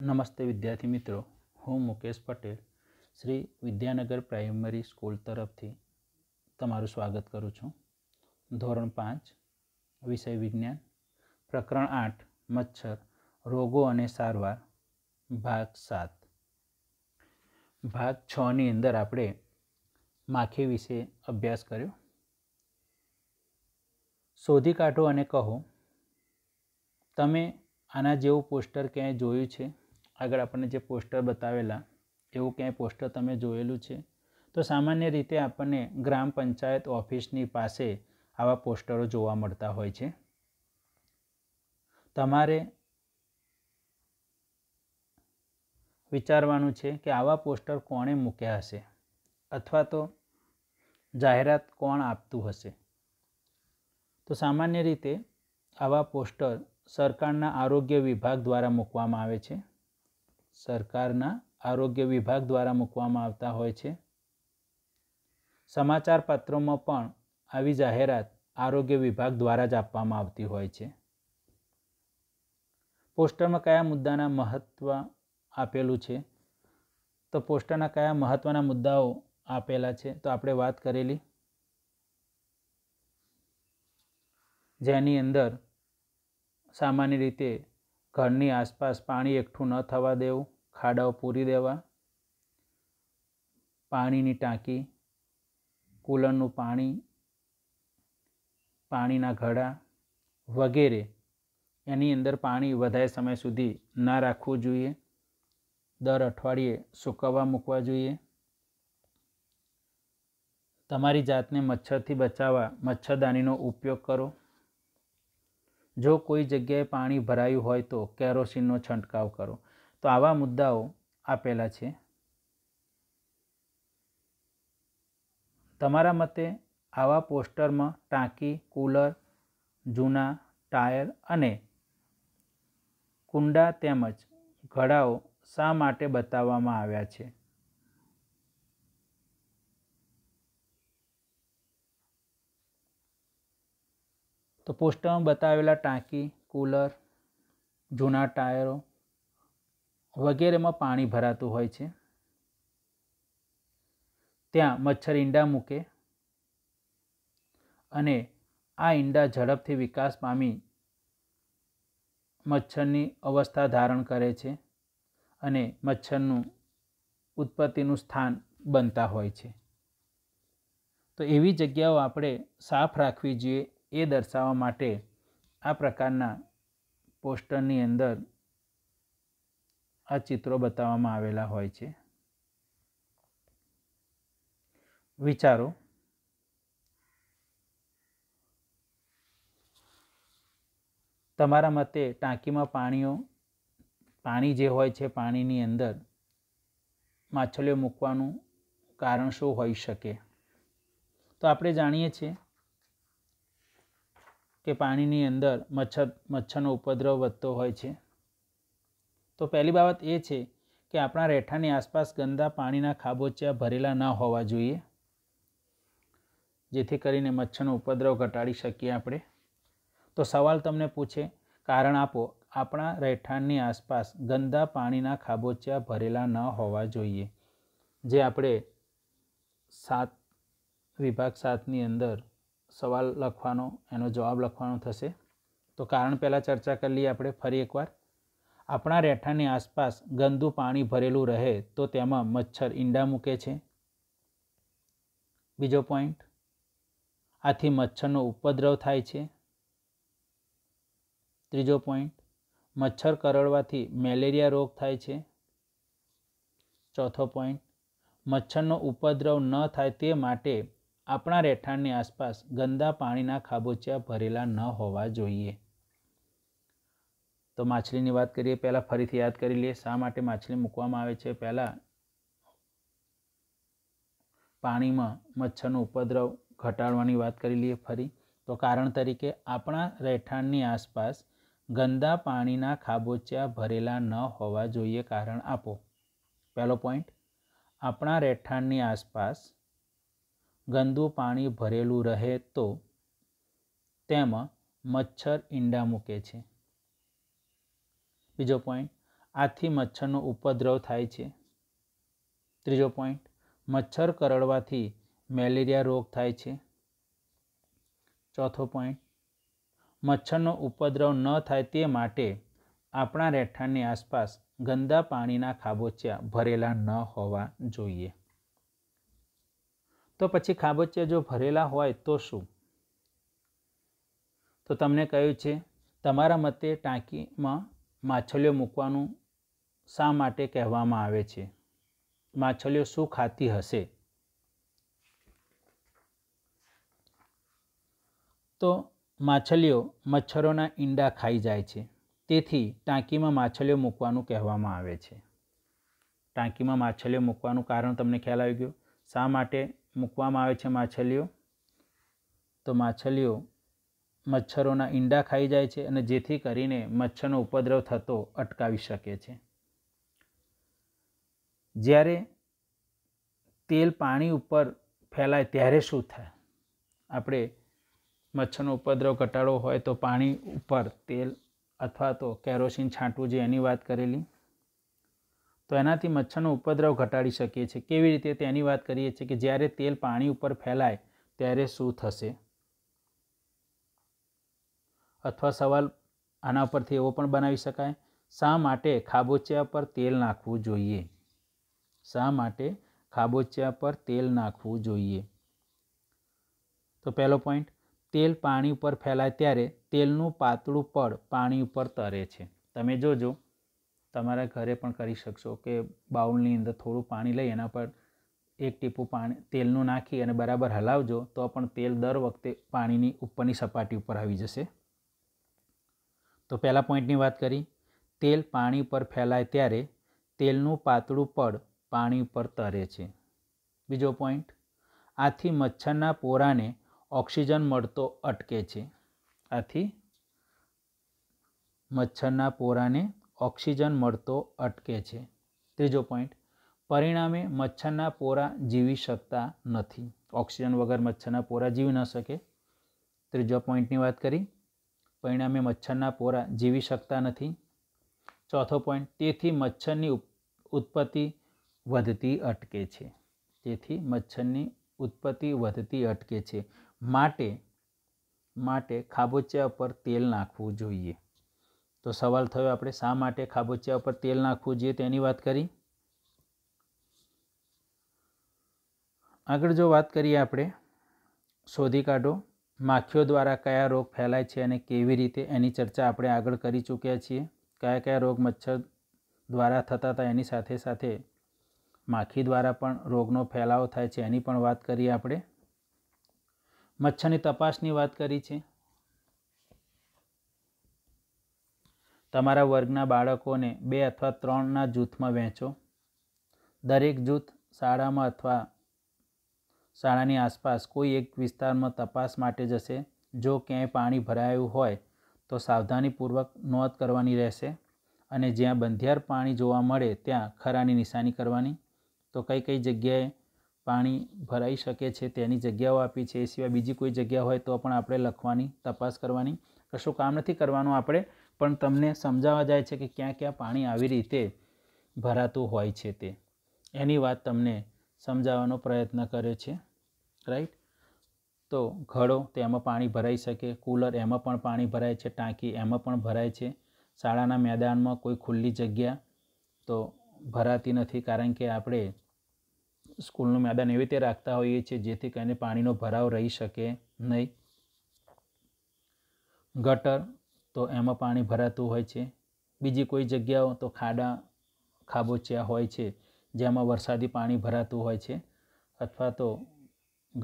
નમસ્તે વિદ્યાર્થી મિત્રો હું મુકેશ પટેલ શ્રી વિદ્યાનગર પ્રાઇમરી સ્કૂલ તરફથી તમારું સ્વાગત કરું છું ધોરણ પાંચ વિષય વિજ્ઞાન પ્રકરણ આઠ મચ્છર રોગો અને સારવાર ભાગ સાત ભાગ છની અંદર આપણે માખી વિશે અભ્યાસ કર્યો શોધી કાઢો અને કહો તમે આના જેવું પોસ્ટર ક્યાંય જોયું છે આગળ આપણને જે પોસ્ટર બતાવેલા એવું ક્યાંય પોસ્ટર તમે જોયેલું છે તો સામાન્ય રીતે આપણને ગ્રામ પંચાયત ઓફિસની પાસે આવા પોસ્ટરો જોવા મળતા હોય છે તમારે વિચારવાનું છે કે આવા પોસ્ટર કોણે મૂક્યા હશે અથવા તો જાહેરાત કોણ આપતું હશે તો સામાન્ય રીતે આવા પોસ્ટર સરકારના આરોગ્ય વિભાગ દ્વારા મૂકવામાં આવે છે સરકારના આરોગ્ય વિભાગ દ્વારા મૂકવામાં આવતા હોય છે સમાચાર પત્રોમાં પણ આવી જાહેરાત આરોગ્ય વિભાગ દ્વારા જ આપવામાં આવતી હોય છે પોસ્ટરમાં કયા મુદ્દાના મહત્ત્વ આપેલું છે તો પોસ્ટરના કયા મહત્વના મુદ્દાઓ આપેલા છે તો આપણે વાત કરેલી જેની અંદર સામાન્ય રીતે ઘરની આસપાસ પાણી એકઠું ન થવા દેવું ખાડાઓ પૂરી દેવા પાણીની ટાંકી કૂલરનું પાણી પાણીના ઘડા વગેરે એની અંદર પાણી વધારે સમય સુધી ન રાખવું જોઈએ દર અઠવાડિયે સૂકવવા મૂકવા જોઈએ તમારી જાતને મચ્છરથી બચાવવા મચ્છરદાનીનો ઉપયોગ કરો જો કોઈ જગ્યાએ પાણી ભરાયું હોય તો કેરોસીનનો છંટકાવ કરો તો આવા મુદ્દાઓ આપેલા છે તમારા મતે આવા પોસ્ટરમાં ટાંકી કૂલર જૂના ટાયર અને કુંડા તેમજ ઘડાઓ શા માટે બતાવવામાં આવ્યા છે તો પોસ્ટરમાં બતાવેલા ટાંકી કૂલર જૂના ટાયરો વગેરેમાં પાણી ભરાતું હોય છે ત્યાં મચ્છર ઈંડા મૂકે અને આ ઈંડા ઝડપથી વિકાસ પામી મચ્છરની અવસ્થા ધારણ કરે છે અને મચ્છરનું ઉત્પત્તિનું સ્થાન બનતા હોય છે તો એવી જગ્યાઓ આપણે સાફ રાખવી જોઈએ એ દર્શાવવા માટે આ પ્રકારના પોસ્ટરની અંદર આ ચિત્રો બતાવવામાં આવેલા હોય છે વિચારો તમારા મતે ટાંકીમાં પાણીઓ પાણી જે હોય છે પાણીની અંદર માછલીઓ મૂકવાનું કારણ શું હોઈ શકે તો આપણે જાણીએ છીએ કે પાણીની અંદર મચ્છર મચ્છરનો ઉપદ્રવ વધતો હોય છે તો પહેલી બાબત એ છે કે આપણા રહેઠાણની આસપાસ ગંદા પાણીના ખાબોચિયા ભરેલા ન હોવા જોઈએ જેથી કરીને મચ્છરનો ઉપદ્રવ ઘટાડી શકીએ આપણે તો સવાલ તમને પૂછે કારણ આપો આપણા રહેઠાણની આસપાસ ગંદા પાણીના ખાબોચિયા ભરેલા ન હોવા જોઈએ જે આપણે સાત વિભાગ સાતની અંદર સવાલ લખવાનો એનો જવાબ લખવાનો થશે તો કારણ પહેલાં ચર્ચા કરી લઈએ આપણે ફરી એકવાર આપણા રહેઠાણની આસપાસ ગંદુ પાણી ભરેલું રહે તો તેમાં મચ્છર ઈંડા મૂકે છે બીજો પોઈન્ટ આથી મચ્છરનો ઉપદ્રવ થાય છે ત્રીજો પોઈન્ટ મચ્છર કરડવાથી મેલેરિયા રોગ થાય છે ચોથો પોઈન્ટ મચ્છરનો ઉપદ્રવ ન થાય તે માટે આપણા રહેઠાણની આસપાસ ગંદા પાણીના ખાબોચિયા ભરેલા ન હોવા જોઈએ તો માછલીની વાત કરીએ પહેલાં ફરીથી યાદ કરી લઈએ શા માટે માછલી મૂકવામાં આવે છે પહેલાં પાણીમાં મચ્છરનો ઉપદ્રવ ઘટાડવાની વાત કરી લઈએ ફરી તો કારણ તરીકે આપણા રહેઠાણની આસપાસ ગંદા પાણીના ખાબોચિયા ભરેલા ન હોવા જોઈએ કારણ આપો પહેલો પોઈન્ટ આપણા રહેઠાણની આસપાસ ગંદુ પાણી ભરેલું રહે તો તેમાં મચ્છર ઈંડા મૂકે છે બીજો પોઈન્ટ આથી મચ્છરનો ઉપદ્રવ થાય છે ત્રીજો પોઈન્ટ મચ્છર કરડવાથી મેલેરિયા રોગ થાય છે ચોથો પોઈન્ટ મચ્છરનો ઉપદ્રવ ન થાય તે માટે આપણા રહેઠાણની આસપાસ ગંદા પાણીના ખાબોચિયા ભરેલા ન હોવા જોઈએ તો પછી ખાબોચિયા જો ભરેલા હોય તો શું તો તમને કહ્યું છે તમારા મતે ટાંકીમાં માછલીઓ મૂકવાનું શા માટે કહેવામાં આવે છે માછલીઓ શું ખાતી હશે તો માછલીઓ મચ્છરોના ઈંડા ખાઈ જાય છે તેથી ટાંકીમાં માછલીઓ મૂકવાનું કહેવામાં આવે છે ટાંકીમાં માછલીઓ મૂકવાનું કારણ તમને ખ્યાલ આવી ગયો શા માટે મૂકવામાં આવે છે માછલીઓ તો માછલીઓ મચ્છરોના ઈંડા ખાઈ જાય છે અને જેથી કરીને મચ્છરનો ઉપદ્રવ થતો અટકાવી શકે છે જ્યારે તેલ પાણી ઉપર ફેલાય ત્યારે શું થાય આપણે મચ્છરનો ઉપદ્રવ ઘટાડવો હોય તો પાણી ઉપર તેલ અથવા તો કેરોસીન છાંટવું જે એની વાત કરેલી તો એનાથી મચ્છરનો ઉપદ્રવ ઘટાડી શકીએ છીએ કેવી રીતે તેની વાત કરીએ છીએ કે જ્યારે તેલ પાણી ઉપર ફેલાય ત્યારે શું થશે અથવા સવાલ આના પરથી એવો પણ બનાવી શકાય શા માટે ખાબોચિયા પર તેલ નાખવું જોઈએ શા માટે ખાબોચિયા પર તેલ નાખવું જોઈએ તો પહેલો પોઈન્ટ તેલ પાણી ઉપર ફેલાય ત્યારે તેલનું પાતળું પડ પાણી ઉપર તરે છે તમે જોજો તમારા ઘરે પણ કરી શકશો કે બાઉલની અંદર થોડું પાણી લઈ એના પર એક ટીપું પાણી તેલનું નાખી અને બરાબર હલાવજો તો પણ તેલ દર વખતે પાણીની ઉપરની સપાટી ઉપર આવી જશે તો પહેલાં પોઈન્ટની વાત કરી તેલ પાણી પર ફેલાય ત્યારે તેલનું પાતળું પડ પાણી ઉપર તરે છે બીજો પોઈન્ટ આથી મચ્છરના પોરાને ઓક્સિજન મળતો અટકે છે આથી મચ્છરના પોરાને ઓક્સિજન મળતો અટકે છે ત્રીજો પોઈન્ટ પરિણામે મચ્છરના પોરા જીવી શકતા નથી ઓક્સિજન વગર મચ્છરના પોરા જીવી ન શકે ત્રીજો પોઈન્ટની વાત કરી પરિણામે મચ્છરના પોરા જીવી શકતા નથી ચોથો પોઈન્ટ તેથી મચ્છરની ઉત્પત્તિ વધતી અટકે છે તેથી મચ્છરની ઉત્પત્તિ વધતી અટકે છે માટે માટે ખાબોચિયા ઉપર તેલ નાખવું જોઈએ તો સવાલ થયો આપણે શા માટે ખાબોચિયા ઉપર તેલ નાખવું જોઈએ તેની વાત કરી આગળ જો વાત કરીએ આપણે શોધી કાઢો માખીઓ દ્વારા કયા રોગ ફેલાય છે અને કેવી રીતે એની ચર્ચા આપણે આગળ કરી ચૂક્યા છીએ કયા કયા રોગ મચ્છર દ્વારા થતા હતા એની સાથે સાથે માખી દ્વારા પણ રોગનો ફેલાવો થાય છે એની પણ વાત કરી આપણે મચ્છરની તપાસની વાત કરી છે તમારા વર્ગના બાળકોને બે અથવા ત્રણના જૂથમાં વહેંચો દરેક જૂથ શાળામાં અથવા શાળાની આસપાસ કોઈ એક વિસ્તારમાં તપાસ માટે જશે જો ક્યાંય પાણી ભરાયું હોય તો સાવધાનીપૂર્વક નોંધ કરવાની રહેશે અને જ્યાં બંધિયાર પાણી જોવા મળે ત્યાં ખરાની નિશાની કરવાની તો કઈ કઈ જગ્યાએ પાણી ભરાઈ શકે છે તેની જગ્યાઓ આપી છે એ સિવાય બીજી કોઈ જગ્યા હોય તો પણ આપણે લખવાની તપાસ કરવાની કશું કામ નથી કરવાનું આપણે પણ તમને સમજાવવા જાય છે કે ક્યાં ક્યાં પાણી આવી રીતે ભરાતું હોય છે તે એની વાત તમને સમજાવવાનો પ્રયત્ન કર્યો છે રાઈટ તો ઘડો તેમાં પાણી ભરાઈ શકે કૂલર એમાં પણ પાણી ભરાય છે ટાંકી એમાં પણ ભરાય છે શાળાના મેદાનમાં કોઈ ખુલ્લી જગ્યા તો ભરાતી નથી કારણ કે આપણે સ્કૂલનું મેદાન એવી રીતે રાખતા હોઈએ છીએ જેથી કરીને પાણીનો ભરાવ રહી શકે નહીં ગટર તો એમાં પાણી ભરાતું હોય છે બીજી કોઈ જગ્યાઓ તો ખાડા ખાબોચિયા હોય છે જેમાં વરસાદી પાણી ભરાતું હોય છે અથવા તો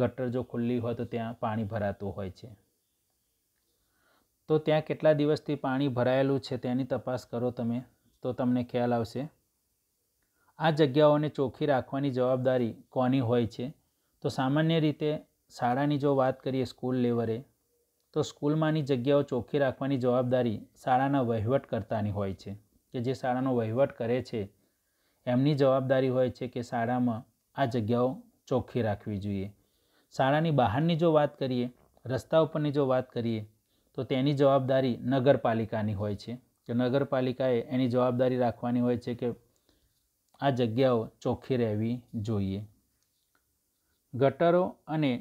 ગટર જો ખુલ્લી હોય તો ત્યાં પાણી ભરાતું હોય છે તો ત્યાં કેટલા દિવસથી પાણી ભરાયેલું છે તેની તપાસ કરો તમે તો તમને ખ્યાલ આવશે આ જગ્યાઓને ચોખ્ખી રાખવાની જવાબદારી કોની હોય છે તો સામાન્ય રીતે શાળાની જો વાત કરીએ સ્કૂલ લેવલે તો સ્કૂલમાંની જગ્યાઓ ચોખ્ખી રાખવાની જવાબદારી શાળાના વહીવટકર્તાની હોય છે કે જે શાળાનો વહીવટ કરે છે એમની જવાબદારી હોય છે કે શાળામાં આ જગ્યાઓ ચોખ્ખી રાખવી જોઈએ શાળાની બહારની જો વાત કરીએ રસ્તા ઉપરની જો વાત કરીએ તો તેની જવાબદારી નગરપાલિકાની હોય છે કે નગરપાલિકાએ એની જવાબદારી રાખવાની હોય છે કે આ જગ્યાઓ ચોખ્ખી રહેવી જોઈએ ગટરો અને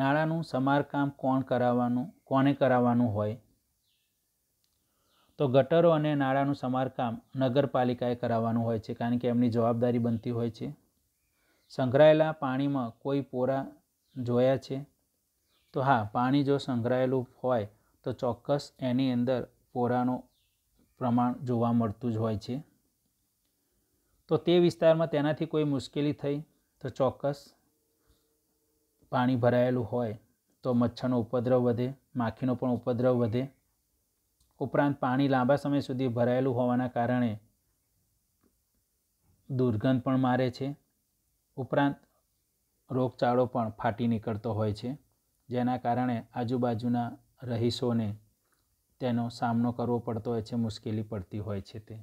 નાણાંનું સમારકામ કોણ કરાવવાનું કોને કરાવવાનું હોય તો ગટરો અને નાળાનું સમારકામ નગરપાલિકાએ કરાવવાનું હોય છે કારણ કે એમની જવાબદારી બનતી હોય છે સંઘરાયેલા પાણીમાં કોઈ પોરા જોયા છે તો હા પાણી જો સંઘરાયેલું હોય તો ચોક્કસ એની અંદર પોરાનું પ્રમાણ જોવા મળતું જ હોય છે તો તે વિસ્તારમાં તેનાથી કોઈ મુશ્કેલી થઈ તો ચોક્કસ પાણી ભરાયેલું હોય તો મચ્છરનો ઉપદ્રવ વધે માખીનો પણ ઉપદ્રવ વધે ઉપરાંત પાણી લાંબા સમય સુધી ભરાયેલું હોવાના કારણે દુર્ગંધ પણ મારે છે ઉપરાંત રોગચાળો પણ ફાટી નીકળતો હોય છે જેના કારણે આજુબાજુના રહીશોને તેનો સામનો કરવો પડતો હોય છે મુશ્કેલી પડતી હોય છે તે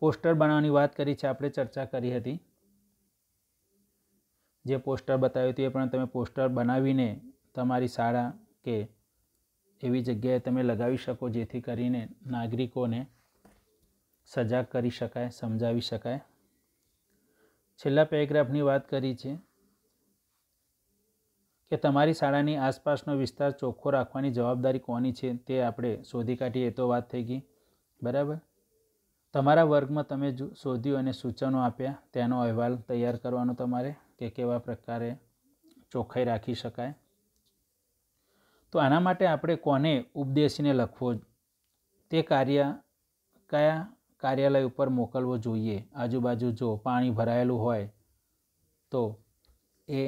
પોસ્ટર બનાવવાની વાત કરી છે આપણે ચર્ચા કરી હતી જે પોસ્ટર બતાવ્યું હતું એ પણ તમે પોસ્ટર બનાવીને તમારી શાળા કે એવી જગ્યાએ તમે લગાવી શકો જેથી કરીને નાગરિકોને સજાગ કરી શકાય સમજાવી શકાય છેલ્લા પેરેગ્રાફની વાત કરી છે કે તમારી શાળાની આસપાસનો વિસ્તાર ચોખ્ખો રાખવાની જવાબદારી કોની છે તે આપણે શોધી કાઢીએ તો વાત થઈ ગઈ બરાબર તમારા વર્ગમાં તમે શોધ્યું અને સૂચનો આપ્યા તેનો અહેવાલ તૈયાર કરવાનો તમારે કે કેવા પ્રકારે ચોખ્ખાઈ રાખી શકાય તો આના માટે આપણે કોને ઉપદેશીને લખવો તે કાર્ય કયા કાર્યાલય ઉપર મોકલવો જોઈએ આજુબાજુ જો પાણી ભરાયેલું હોય તો એ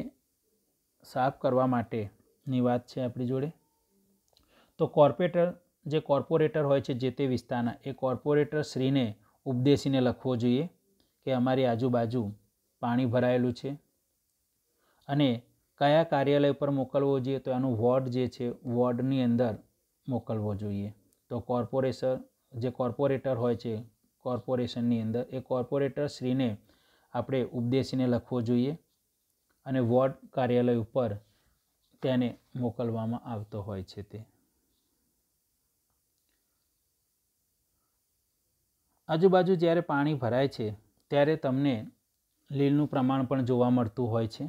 સાફ કરવા માટેની વાત છે આપણી જોડે તો કોર્પોરેટર જે કોર્પોરેટર હોય છે જે તે વિસ્તારના એ કોર્પોરેટર શ્રીને ઉપદેશીને લખવો જોઈએ કે અમારી આજુબાજુ પાણી ભરાયેલું છે અને કયા કાર્યાલય પર મોકલવો જોઈએ તો એનું વોર્ડ જે છે વોર્ડની અંદર મોકલવો જોઈએ તો કોર્પોરેશન જે કોર્પોરેટર હોય છે કોર્પોરેશનની અંદર એ કોર્પોરેટર શ્રીને આપણે ઉપદેશીને લખવો જોઈએ અને વોર્ડ કાર્યાલય ઉપર તેને મોકલવામાં આવતો હોય છે તે આજુબાજુ જ્યારે પાણી ભરાય છે ત્યારે તમને લીલનું પ્રમાણ પણ જોવા મળતું હોય છે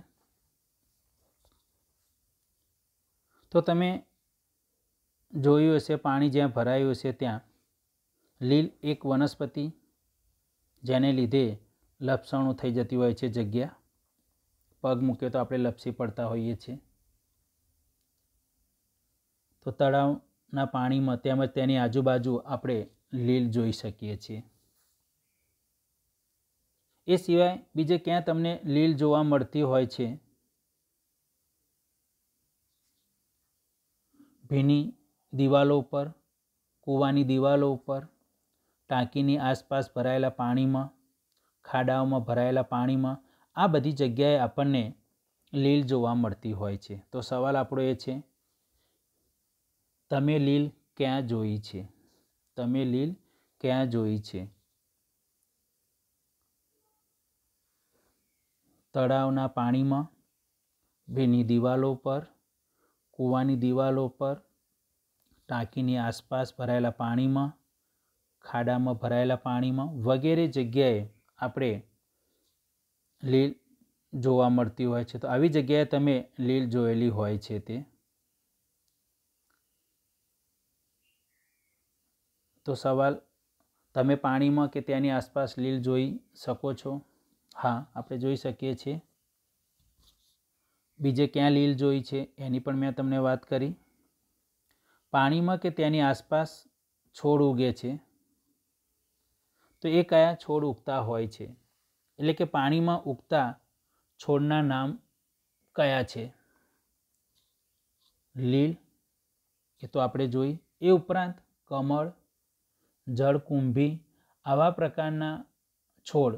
તો તમે જોયું હશે પાણી જ્યાં ભરાયું હશે ત્યાં લીલ એક વનસ્પતિ જેને લીધે લપસણું થઈ જતી હોય છે જગ્યા પગ મૂકે તો આપણે લપસી પડતા હોઈએ છીએ તો તળાવના પાણીમાં તેમજ તેની આજુબાજુ આપણે લીલ જોઈ શકીએ છીએ એ સિવાય બીજે ક્યાં તમને લીલ જોવા મળતી હોય છે ભીની દિવાલો ઉપર કૂવાની દિવાલો ઉપર ટાંકીની આસપાસ ભરાયેલા પાણીમાં ખાડાઓમાં ભરાયેલા પાણીમાં આ બધી જગ્યાએ આપણને લીલ જોવા મળતી હોય છે તો સવાલ આપણો એ છે તમે લીલ ક્યાં જોઈ છે તમે લીલ ક્યાં જોઈ છે તળાવના પાણીમાં ભીની દિવાલો પર કૂવાની દિવાલો પર ટાંકીની આસપાસ ભરાયેલા પાણીમાં ખાડામાં ભરાયેલા પાણીમાં વગેરે જગ્યાએ આપણે લીલ જોવા મળતી હોય છે તો આવી જગ્યાએ તમે લીલ જોયેલી હોય છે તે તો સવાલ તમે પાણીમાં કે ત્યાંની આસપાસ લીલ જોઈ શકો છો હા આપણે જોઈ શકીએ છીએ બીજે ક્યાં લીલ જોઈ છે એની પણ મેં તમને વાત કરી પાણીમાં કે તેની આસપાસ છોડ ઉગે છે તો એ કયા છોડ ઉગતા હોય છે એટલે કે પાણીમાં ઉગતા છોડના નામ કયા છે લીલ એ તો આપણે જોઈ એ ઉપરાંત કમળ જળકુંભી આવા પ્રકારના છોડ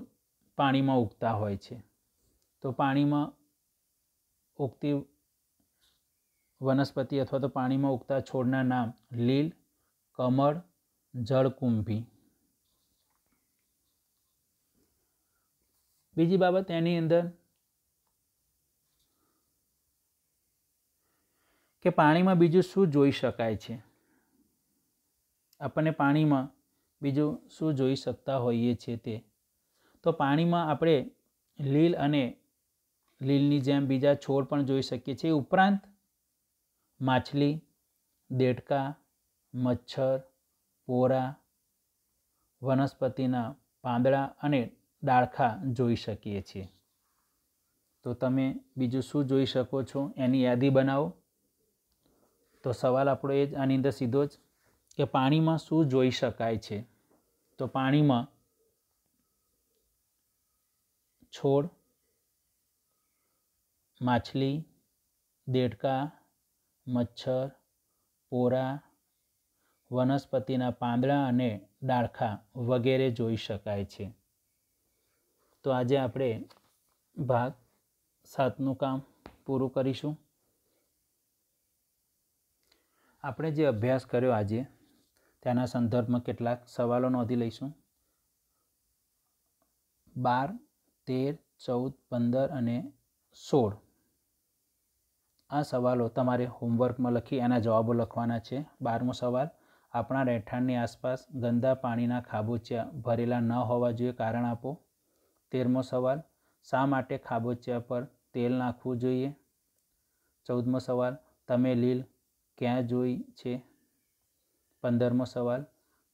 પાણીમાં ઉગતા હોય છે તો પાણીમાં ઉગતી વનસ્પતિ અથવા તો પાણીમાં ઉગતા છોડના નામ લીલ કમળ જળકુંભી બીજી બાબત એની અંદર કે પાણીમાં બીજું શું જોઈ શકાય છે આપણને પાણીમાં બીજું શું જોઈ શકતા હોઈએ છીએ તે તો પાણીમાં આપણે લીલ અને લીલની જેમ બીજા છોડ પણ જોઈ શકીએ છીએ ઉપરાંત માછલી દેડકા મચ્છર પોરા વનસ્પતિના પાંદડા અને ડાળખા જોઈ શકીએ છીએ તો તમે બીજું શું જોઈ શકો છો એની યાદી બનાવો તો સવાલ આપણો એ જ આની અંદર સીધો જ કે પાણીમાં શું જોઈ શકાય છે તો પાણીમાં છોડ માછલી દેડકા મચ્છર પોરા વનસ્પતિના પાંદડા અને ડાળખા વગેરે જોઈ શકાય છે તો આજે આપણે ભાગ સાતનું કામ પૂરું કરીશું આપણે જે અભ્યાસ કર્યો આજે તેના સંદર્ભમાં કેટલાક સવાલો નોંધી લઈશું બાર તેર ચૌદ પંદર અને સોળ આ સવાલો તમારે હોમવર્કમાં લખી એના જવાબો લખવાના છે બારમો સવાલ આપણા રહેઠાણની આસપાસ ગંદા પાણીના ખાબોચિયા ભરેલા ન હોવા જોઈએ કારણ આપો તેરમો સવાલ શા માટે ખાબોચિયા પર તેલ નાખવું જોઈએ ચૌદમો સવાલ તમે લીલ ક્યાં જોઈ છે પંદરમો સવાલ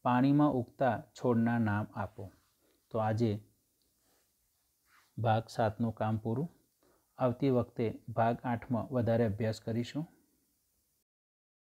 પાણીમાં ઉગતા છોડના નામ આપો તો આજે ભાગ સાતનું કામ પૂરું આવતી વખતે ભાગ આઠમાં વધારે અભ્યાસ કરીશું